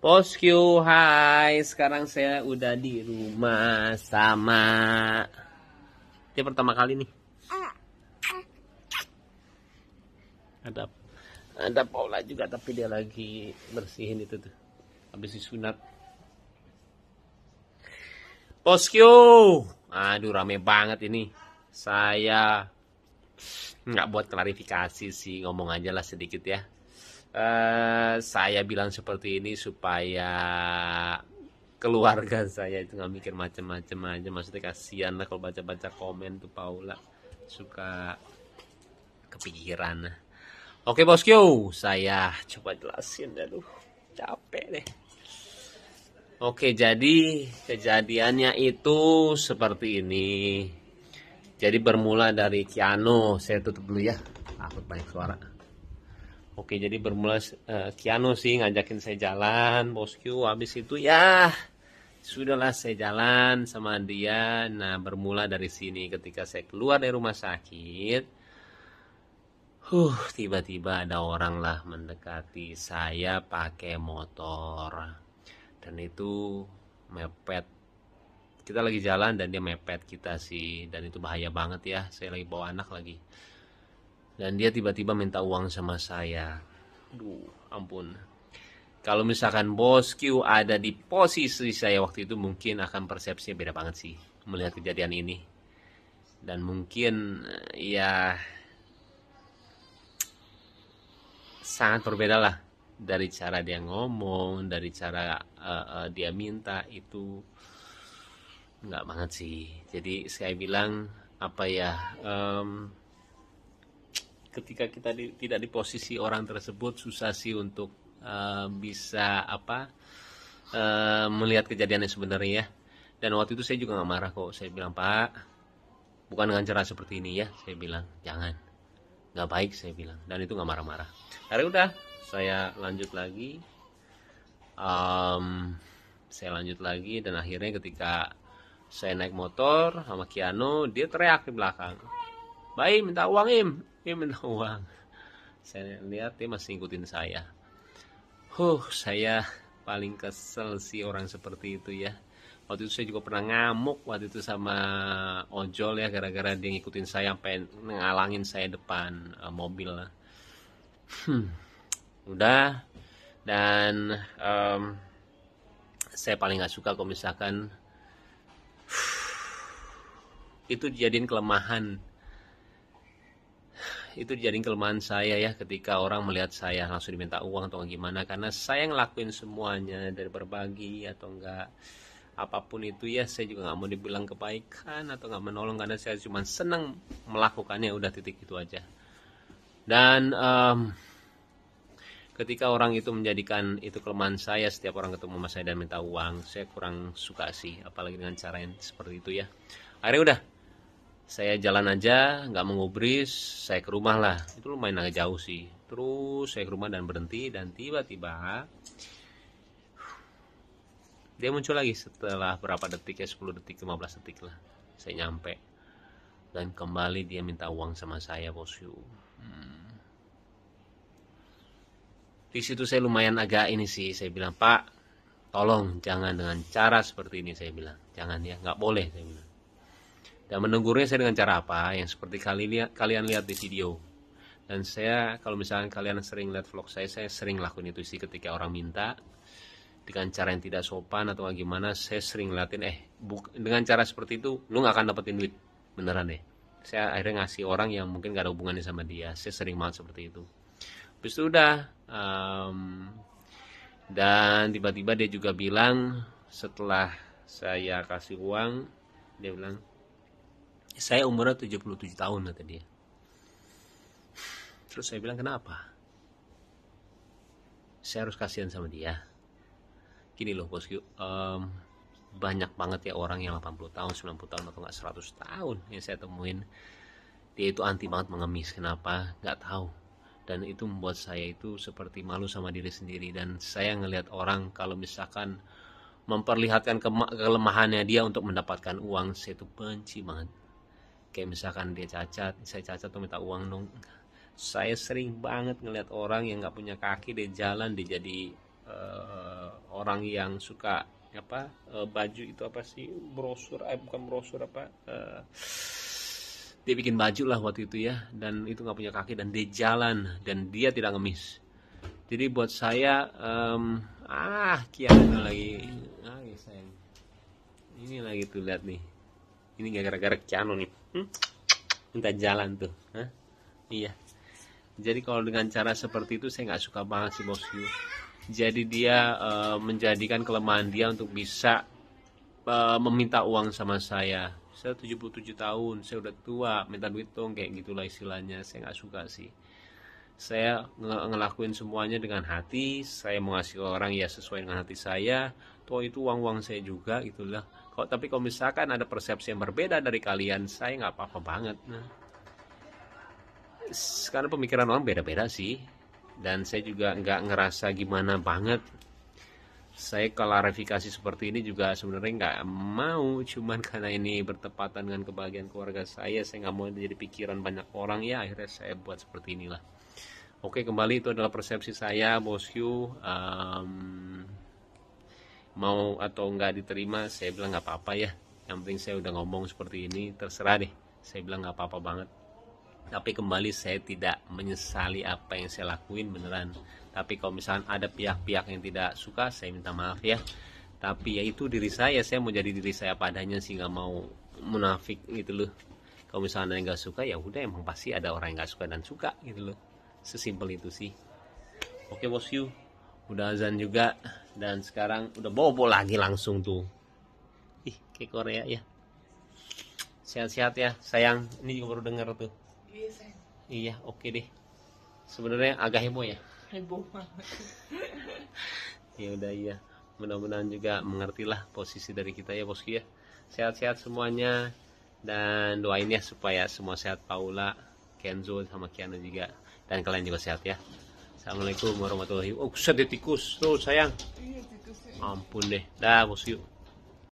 Posku, hai. Sekarang saya udah di rumah sama. Ini pertama kali nih. Ada ada Paula juga tapi dia lagi bersihin itu tuh. Habis disunat. Poskyo. Aduh rame banget ini. Saya nggak buat klarifikasi sih, ngomong aja lah sedikit ya. Eh, saya bilang seperti ini supaya keluarga saya itu nggak mikir macam-macam aja maksudnya kasihan lah kalau baca-baca komen tuh Paula suka kepikiran oke bosku saya coba jelasin dulu. capek deh oke jadi kejadiannya itu seperti ini jadi bermula dari Ciano saya tutup dulu ya takut banyak suara Oke, jadi bermula uh, eh, Kiano sih ngajakin saya jalan, bosku. Habis itu ya sudahlah saya jalan sama dia. Nah, bermula dari sini ketika saya keluar dari rumah sakit. Huh, tiba-tiba ada orang lah mendekati saya pakai motor. Dan itu mepet. Kita lagi jalan dan dia mepet kita sih. Dan itu bahaya banget ya. Saya lagi bawa anak lagi dan dia tiba-tiba minta uang sama saya. Aduh, ampun. Kalau misalkan bos Q ada di posisi saya waktu itu mungkin akan persepsinya beda banget sih melihat kejadian ini. Dan mungkin eh, ya sangat berbeda lah dari cara dia ngomong, dari cara uh, uh, dia minta itu nggak banget sih. Jadi saya bilang apa ya? Um, ketika kita di, tidak di posisi orang tersebut susah sih untuk uh, bisa apa uh, melihat kejadian yang sebenarnya ya. dan waktu itu saya juga nggak marah kok saya bilang pak bukan dengan cara seperti ini ya saya bilang jangan nggak baik saya bilang dan itu nggak marah-marah hari udah saya lanjut lagi um, saya lanjut lagi dan akhirnya ketika saya naik motor sama Kiano dia teriak di belakang baik minta uang im ini menawang. saya lihat dia masih ngikutin saya huh saya paling kesel sih orang seperti itu ya waktu itu saya juga pernah ngamuk waktu itu sama ojol ya gara-gara dia ngikutin saya sampai ngalangin saya depan eh, mobil lah hmm, udah dan um, saya paling nggak suka kalau misalkan itu jadiin kelemahan itu jadi kelemahan saya ya ketika orang melihat saya langsung diminta uang atau gimana karena saya ngelakuin semuanya dari berbagi atau enggak apapun itu ya saya juga nggak mau dibilang kebaikan atau nggak menolong karena saya cuma senang melakukannya udah titik itu aja dan um, ketika orang itu menjadikan itu kelemahan saya setiap orang ketemu sama saya dan minta uang saya kurang suka sih apalagi dengan cara yang seperti itu ya akhirnya udah saya jalan aja nggak mengubris saya ke rumah lah itu lumayan agak jauh sih terus saya ke rumah dan berhenti dan tiba-tiba dia muncul lagi setelah berapa detik ya 10 detik 15 detik lah saya nyampe dan kembali dia minta uang sama saya bosku hmm. di situ saya lumayan agak ini sih saya bilang pak tolong jangan dengan cara seperti ini saya bilang jangan ya nggak boleh saya bilang dan menegurnya saya dengan cara apa? Yang seperti kali lihat, kalian lihat di video. Dan saya, kalau misalkan kalian sering lihat vlog saya, saya sering lakuin itu sih ketika orang minta dengan cara yang tidak sopan atau gimana, saya sering ngeliatin, eh, buk, dengan cara seperti itu, lu gak akan dapetin duit, beneran deh. Saya akhirnya ngasih orang yang mungkin gak ada hubungannya sama dia, saya sering banget seperti itu. Habis itu udah, um, dan tiba-tiba dia juga bilang setelah saya kasih uang, dia bilang, saya umurnya 77 tahun kata dia terus saya bilang kenapa saya harus kasihan sama dia gini loh bosku um, banyak banget ya orang yang 80 tahun 90 tahun atau nggak 100 tahun yang saya temuin dia itu anti banget mengemis kenapa nggak tahu dan itu membuat saya itu seperti malu sama diri sendiri dan saya ngelihat orang kalau misalkan memperlihatkan kelemahannya dia untuk mendapatkan uang saya itu benci banget kayak misalkan dia cacat saya cacat tuh minta uang dong saya sering banget ngelihat orang yang nggak punya kaki dia jalan dia jadi uh, orang yang suka apa uh, baju itu apa sih brosur eh, bukan brosur apa uh, dia bikin baju lah waktu itu ya dan itu nggak punya kaki dan dia jalan dan dia tidak ngemis jadi buat saya um, ah kian lagi ah sayang ini lagi tuh lihat nih ini gak gara-gara Keanu nih hmm? minta jalan tuh Hah? iya jadi kalau dengan cara seperti itu saya nggak suka banget sih bosku jadi dia uh, menjadikan kelemahan dia untuk bisa uh, meminta uang sama saya saya 77 tahun saya udah tua minta duit dong kayak gitulah istilahnya saya nggak suka sih saya ngelakuin semuanya dengan hati saya mau ngasih orang ya sesuai dengan hati saya toh itu uang uang saya juga gitulah kok tapi kalau misalkan ada persepsi yang berbeda dari kalian saya nggak apa-apa banget nah karena pemikiran orang beda-beda sih dan saya juga nggak ngerasa gimana banget saya klarifikasi seperti ini juga sebenarnya nggak mau cuman karena ini bertepatan dengan kebahagiaan keluarga saya saya nggak mau jadi pikiran banyak orang ya akhirnya saya buat seperti inilah oke kembali itu adalah persepsi saya bosku um, mau atau nggak diterima saya bilang nggak apa-apa ya yang penting saya udah ngomong seperti ini terserah deh saya bilang nggak apa-apa banget tapi kembali saya tidak menyesali apa yang saya lakuin beneran tapi kalau misalnya ada pihak-pihak yang tidak suka saya minta maaf ya tapi ya itu diri saya saya mau jadi diri saya padanya sih nggak mau munafik gitu loh kalau misalnya yang nggak suka ya udah emang pasti ada orang yang nggak suka dan suka gitu loh sesimpel itu sih oke okay, bos you udah azan juga dan sekarang udah bobo lagi langsung tuh ih ke Korea ya sehat-sehat ya sayang ini juga baru dengar tuh iya sayang iya oke okay deh sebenarnya agak heboh ya heboh ya udah iya mudah-mudahan juga mengertilah posisi dari kita ya bosku ya sehat-sehat semuanya dan doain ya supaya semua sehat Paula Kenzo sama Kiana juga dan kalian juga sehat ya Assalamualaikum warahmatullahi wabarakatuh. Oh, keset tikus tuh sayang. Iya, ya. Ampun deh. Dah, bos yuk.